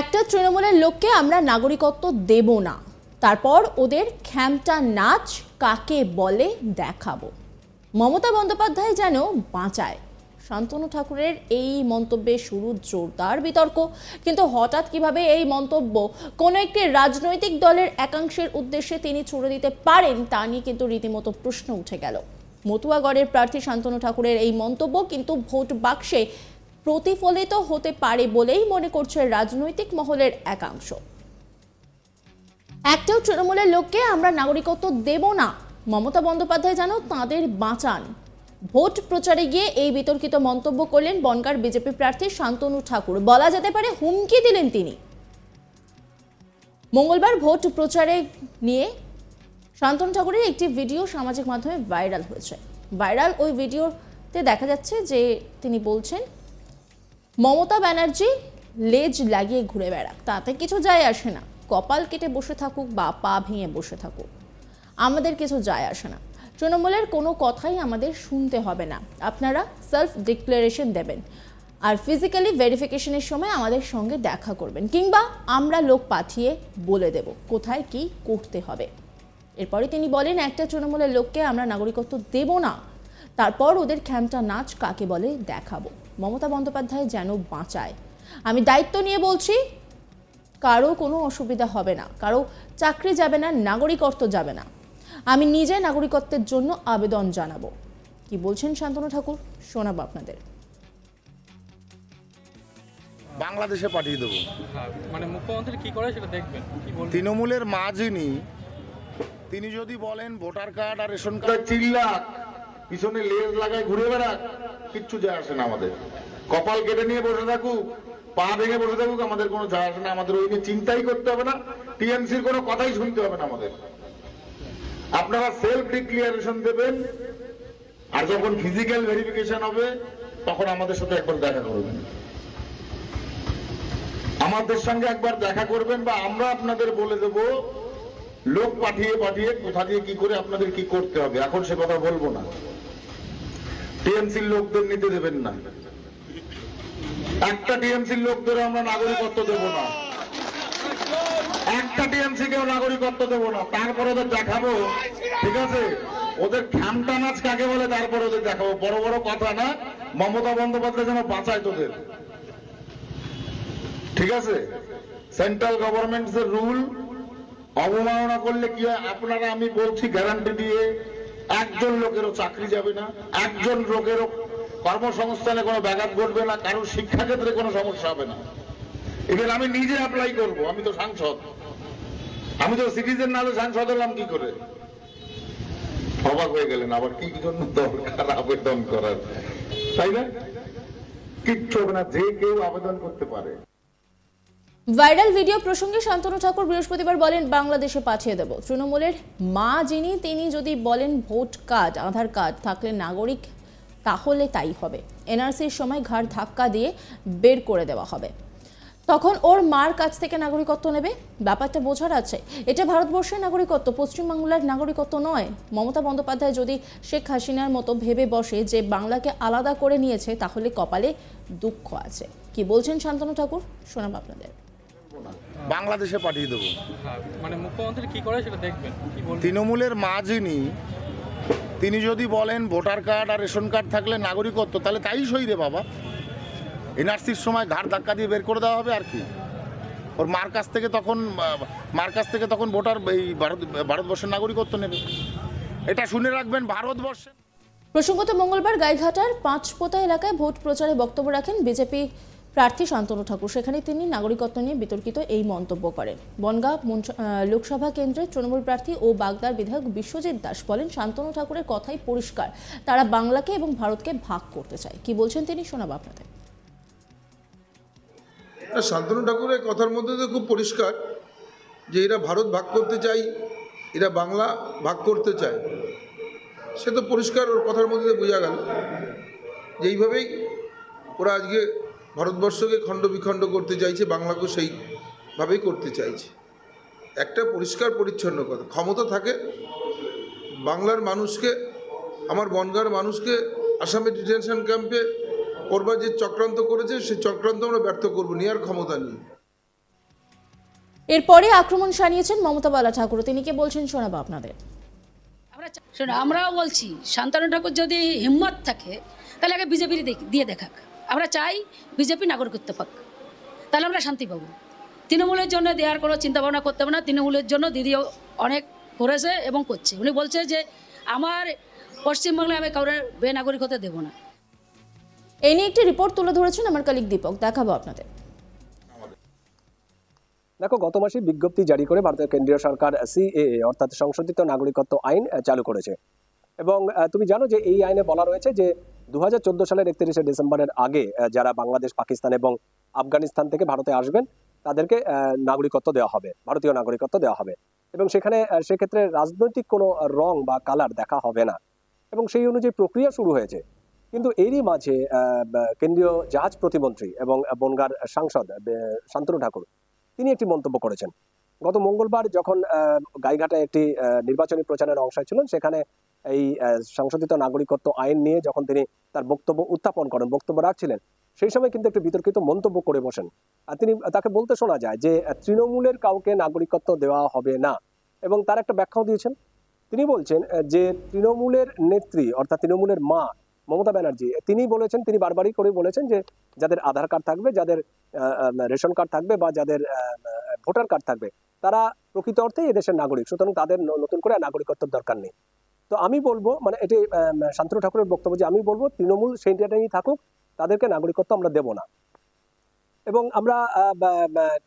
একটা তৃণমূলের লোককে আমরা নাগরিকত্ব দেব না তারপর ওদের খ্যামটা নাচ কাকে বলে দেখাবো মমতা বন্দ্যোপাধ্যায় যেন বাঁচায় শান্তনু ঠাকুরের এই মন্তব্যে শুরু জোরদার বিতর্ক কিন্তু হঠাৎ কিভাবে এই মন্তব্য কোনো একটি রাজনৈতিক দলের একাংশের উদ্দেশ্যে তিনি ছুড়ে দিতে পারেন তা নিয়ে কিন্তু রীতিমতো প্রশ্ন উঠে গেল মতুয়াগড়ের প্রার্থী শান্তনু ঠাকুরের এই মন্তব্য কিন্তু ভোট বাক্সে প্রতিফলিত হতে পারে বলেই মনে করছে রাজনৈতিক মহলের একাংশ একটাও তৃণমূলের লোককে আমরা নাগরিকত্ব দেব না মমতা বন্দ্যোপাধ্যায় যেন তাঁদের বাঁচান ভোট প্রচারে গিয়ে এই বিতর্কিত মন্তব্য করলেন বনগাঁর বিজেপি প্রার্থী শান্তনু ঠাকুর বলা যেতে পারে হুমকি দিলেন তিনি মঙ্গলবার ভোট প্রচারে নিয়ে শান্তনু ঠাকুরের একটি ভিডিও সামাজিক মাধ্যমে ভাইরাল হয়েছে ভাইরাল ওই ভিডিওতে দেখা যাচ্ছে যে তিনি বলছেন মমতা ব্যানার্জি লেজ লাগিয়ে ঘুরে বেড়াক তাতে কিছু যায় আসে না কপাল কেটে বসে থাকুক বা পা ভেঙে বসে থাকুক আমাদের কিছু যায় আসে না তৃণমূলের কোনো কথাই আমাদের শুনতে হবে না আপনারা সেলফ ডিক্লারেশন দেবেন আর ফিজিক্যালি ভেরিফিকেশনের সময় আমাদের সঙ্গে দেখা করবেন কিংবা আমরা লোক পাঠিয়ে বলে দেব কোথায় কি করতে হবে এরপরে তিনি বলেন একটা তৃণমূলের লোককে আমরা নাগরিকত্ব দেব না তারপর ওদের খ্যামটা নাচ কাকে বলে দেখাবো মমতা বন্দ্যোপাধ্যায় যেন বাঁচায় আমি দায়িত্ব নিয়ে বলছি কারো কোনো অসুবিধা হবে না কারো চাকরি যাবে না নাগরিকত্ব যাবে না আমি নিজে নাগরিকত্বের জন্য আবেদন জানাবো কি বলছেন শান্তনু ঠাকুর শোনাবো আপনাদের বাংলাদেশে পাঠিয়ে দেবো হ্যাঁ, মানে মুখ্যমন্ত্রী কি করে সেটা দেখবেন তৃণমূলের মা তিনি যদি বলেন ভোটার কার্ড আর রেশন কার্ড তিন লাখ পিছনে লেজ লাগায় ঘুরে বেড়াক কিচ্ছু যায় আসে না আমাদের কপাল কেটে নিয়ে বসে থাকুক পা ভেঙে বসে থাকুক আমাদের কোনো যায় আসে না আমাদের ওই নিয়ে চিন্তাই করতে হবে না টিএমসির কোনো কথাই শুনতে হবে না আমাদের আপনারা সেলফ ডিক্লিয়ারেশন দেবেন আর যখন ফিজিক্যাল ভেরিফিকেশন হবে তখন আমাদের সাথে একবার দেখা করবেন আমাদের সঙ্গে একবার দেখা করবেন বা আমরা আপনাদের বলে দেব লোক পাঠিয়ে পাঠিয়ে কোথা দিয়ে কি করে আপনাদের কি করতে হবে এখন সে কথা বলবো না টিএমসির লোকদের নিতে দেবেন না একটা টিএমসির লোকদের আমরা নাগরিকত্ব দেব না একটা টিএমসি কেউ নাগরিকত্ব দেব না তারপর ওদের দেখাবো ঠিক আছে ওদের খামটা নাচ কাকে বলে তারপরে ওদের দেখাবো বড় বড় কথা না মমতা বন্দ্যোপাধ্যায় যেন বাঁচায় তোদের ঠিক আছে সেন্ট্রাল গভর্নমেন্টস রুল অবমাননা করলে কি হয় আপনারা আমি বলছি গ্যারান্টি দিয়ে একজন লোকেরও চাকরি যাবে না একজন লোকেরও কর্মসংস্থানে কোনো ব্যাঘাত ঘটবে না কারোর শিক্ষাক্ষেত্রে কোনো সমস্যা হবে না ইভেন আমি নিজে অ্যাপ্লাই করব আমি তো সাংসদ আমি তো সিটিজেন না হলে সাংসদ হলাম কি করে অবাক হয়ে গেলেন আবার কি জন্য দরকার আবেদন করার তাই না কিচ্ছু হবে না যে কেউ আবেদন করতে পারে ভাইরাল ভিডিও প্রসঙ্গে শান্তনু ঠাকুর বৃহস্পতিবার বলেন বাংলাদেশে পাঠিয়ে দেব তৃণমূলের মা যিনি তিনি যদি বলেন ভোট কার্ড আধার কার্ড থাকলে নাগরিক তাহলে তাই হবে এনআরসির সময় ঘাড় ধাক্কা দিয়ে বের করে দেওয়া হবে তখন ওর মার কাছ থেকে নাগরিকত্ব নেবে ব্যাপারটা বোঝার আছে এটা ভারতবর্ষের নাগরিকত্ব পশ্চিমবাংলার নাগরিকত্ব নয় মমতা বন্দ্যোপাধ্যায় যদি শেখ হাসিনার মতো ভেবে বসে যে বাংলাকে আলাদা করে নিয়েছে তাহলে কপালে দুঃখ আছে কি বলছেন শান্তনু ঠাকুর শোনাব আপনাদের বাংলাদেশে পাঠিয়ে দেবো হ্যাঁ, মানে তৃণমূলের মা যিনি তিনি যদি বলেন ভোটার কার্ড আর রেশন কার্ড থাকলে নাগরিকত্ব তাহলে তাই সই রে বাবা এনআরসির সময় ঘাড় ধাক্কা দিয়ে বের করে দেওয়া হবে আর কি ওর মার কাছ থেকে তখন মার কাছ থেকে তখন ভোটার এই ভারত ভারতবর্ষের নাগরিকত্ব নেবে এটা শুনে রাখবেন ভারতবর্ষে প্রসঙ্গত মঙ্গলবার গাইঘাটার পাঁচপোতা এলাকায় ভোট প্রচারে বক্তব্য রাখেন বিজেপি প্রার্থী শান্তনু ঠাকুর সেখানে তিনি নাগরিকত্ব নিয়ে বিতর্কিত এই মন্তব্য করেন বনগাঁ লোকসভা কেন্দ্রের তৃণমূল প্রার্থী ও বাগদার বিধায়ক বিশ্বজিৎ দাস বলেন শান্তনু ঠাকুরের কথাই পরিষ্কার তারা বাংলাকে এবং ভারতকে ভাগ করতে চায় কি বলছেন তিনি শোনাব আপনাদের শান্তনু ঠাকুরের কথার মধ্যে তো খুব পরিষ্কার যে এরা ভারত ভাগ করতে চাই এরা বাংলা ভাগ করতে চায় সে তো পরিষ্কার ওর কথার মধ্যে বোঝা গেল যে এইভাবেই ওরা আজকে ভারতবর্ষকে খণ্ড বিখণ্ড করতে চাইছে বাংলাকেও সেইভাবেই করতে চাইছে একটা পরিষ্কার পরিচ্ছন্ন কথা ক্ষমতা থাকে বাংলার মানুষকে আমার বনগার মানুষকে আসামে ডিটেনশন ক্যাম্পে করবার যে চক্রান্ত করেছে সেই চক্রান্ত আমরা ব্যর্থ করবো নেওয়ার ক্ষমতা নেই এরপরে আক্রমণ সানিয়েছেন মমতা বালা ঠাকুর তিনি কে বলছেন শোনাবো আপনাদের আমরাও বলছি শান্তানু ঠাকুর যদি হিম্মত থাকে তাহলে আগে বিজেপি দিয়ে দেখাক আমরা চাই বিজেপি নাগরিকত্ব পাক তাহলে আমরা শান্তি পাবো তৃণমূলের জন্য দেওয়ার কোনো চিন্তাভাবনা করতে হবে না তৃণমূলের জন্য দিদিও অনেক করেছে এবং করছে উনি বলছে যে আমার পশ্চিমবাংলায় আমি কাউরে বেনাগরিক হতে দেবো না এই নিয়ে একটি রিপোর্ট তুলে ধরেছেন আমার কালিক দীপক দেখাবো আপনাদের দেখো গত মাসে বিজ্ঞপ্তি জারি করে ভারতের কেন্দ্রীয় সরকার সিএএ অর্থাৎ সংশোধিত নাগরিকত্ব আইন চালু করেছে এবং তুমি জানো যে এই আইনে বলা রয়েছে যে দু সালের একত্রিশে ডিসেম্বরের আগে যারা বাংলাদেশ পাকিস্তান এবং আফগানিস্তান থেকে ভারতে আসবেন তাদেরকে নাগরিকত্ব দেওয়া হবে ভারতীয় নাগরিকত্ব দেওয়া হবে এবং সেখানে সেক্ষেত্রে রাজনৈতিক কোনো রং বা কালার দেখা হবে না এবং সেই অনুযায়ী প্রক্রিয়া শুরু হয়েছে কিন্তু এরই মাঝে কেন্দ্রীয় জাহাজ প্রতিমন্ত্রী এবং বনগার সাংসদ শান্তনু ঠাকুর তিনি একটি মন্তব্য করেছেন গত মঙ্গলবার যখন গাইঘাটে একটি নির্বাচনী প্রচারের অংশ ছিলেন সেখানে এই সংশোধিত নাগরিকত্ব আইন নিয়ে যখন তিনি তার বক্তব্য উত্থাপন করেন বক্তব্য রাখছিলেন সেই সময় কিন্তু একটি বিতর্কিত মন্তব্য করে বসেন আর তিনি তাকে বলতে শোনা যায় যে তৃণমূলের কাউকে নাগরিকত্ব দেওয়া হবে না এবং তার একটা ব্যাখ্যাও দিয়েছেন তিনি বলছেন যে তৃণমূলের নেত্রী অর্থাৎ তৃণমূলের মা মমতা ব্যানার্জি তিনি বলেছেন তিনি বারবারই করে বলেছেন যে যাদের আধার কার্ড থাকবে যাদের রেশন কার্ড থাকবে বা যাদের ভোটার কার্ড থাকবে তারা প্রকৃত অর্থে এদেশের নাগরিক সুতরাং তাদের নতুন করে নাগরিকত্বের দরকার নেই তো আমি বলবো মানে এটি শান্তনু ঠাকুরের বক্তব্য যে আমি বলবো তৃণমূল সেই ইন্ডিয়াটাই থাকুক তাদেরকে নাগরিকত্ব আমরা দেব না এবং আমরা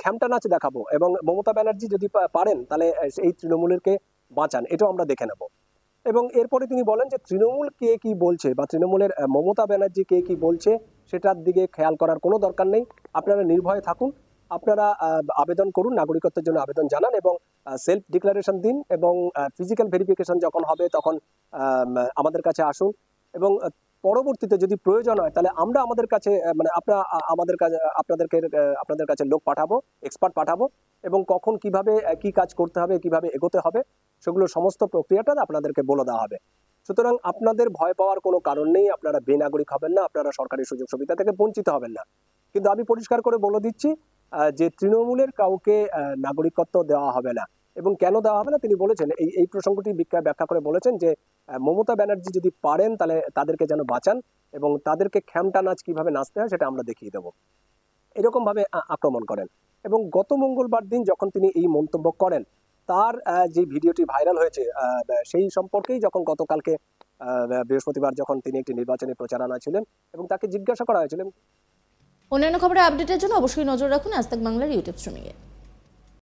খ্যামটা নাচ দেখাবো এবং মমতা ব্যানার্জি যদি পারেন তাহলে এই তৃণমূলেরকে বাঁচান এটাও আমরা দেখে নেব এবং এরপরে তিনি বলেন যে তৃণমূল কে কি বলছে বা তৃণমূলের মমতা ব্যানার্জি কে কি বলছে সেটার দিকে খেয়াল করার কোনো দরকার নেই আপনারা নির্ভয়ে থাকুন আপনারা আবেদন করুন নাগরিকত্বের জন্য আবেদন জানান এবং সেলফ ডিক্লারেশন দিন এবং ফিজিক্যাল ভেরিফিকেশন যখন হবে তখন আমাদের কাছে আসুন এবং পরবর্তীতে যদি প্রয়োজন হয় তাহলে আমরা আমাদের কাছে মানে আপনার আমাদের কাছে আপনাদেরকে আপনাদের কাছে লোক পাঠাবো এক্সপার্ট পাঠাবো এবং কখন কিভাবে কি কাজ করতে হবে কিভাবে এগোতে হবে সেগুলো সমস্ত প্রক্রিয়াটা আপনাদেরকে বলে দেওয়া হবে সুতরাং আপনাদের ভয় পাওয়ার কোনো কারণ নেই আপনারা বেনাগরিক হবেন না আপনারা সরকারি সুযোগ সুবিধা থেকে বঞ্চিত হবেন না কিন্তু আমি পরিষ্কার করে বলে দিচ্ছি যে তৃণমূলের কাউকে নাগরিকত্ব দেওয়া হবে না এবং কেন দেওয়া হবে না তিনি বলেছেন এই এই প্রসঙ্গটি ব্যাখ্যা করে বলেছেন যে মমতা ব্যানার্জি যদি পারেন তাহলে তাদেরকে যেন বাঁচান এবং তাদেরকে খ্যামটা নাচ কিভাবে নাচতে হয় সেটা আমরা দেখিয়ে দেবো এরকমভাবে আক্রমণ করেন এবং গত মঙ্গলবার দিন যখন তিনি এই মন্তব্য করেন তার যে ভিডিওটি ভাইরাল হয়েছে সেই সম্পর্কেই যখন গতকালকে বৃহস্পতিবার যখন তিনি একটি নির্বাচনী প্রচারণা ছিলেন এবং তাকে জিজ্ঞাসা করা হয়েছিল অন্যান্য খবরের আপডেটের জন্য অবশ্যই নজর রাখুন আজ বাংলার ইউটিউব স্ট্রিমিংয়ে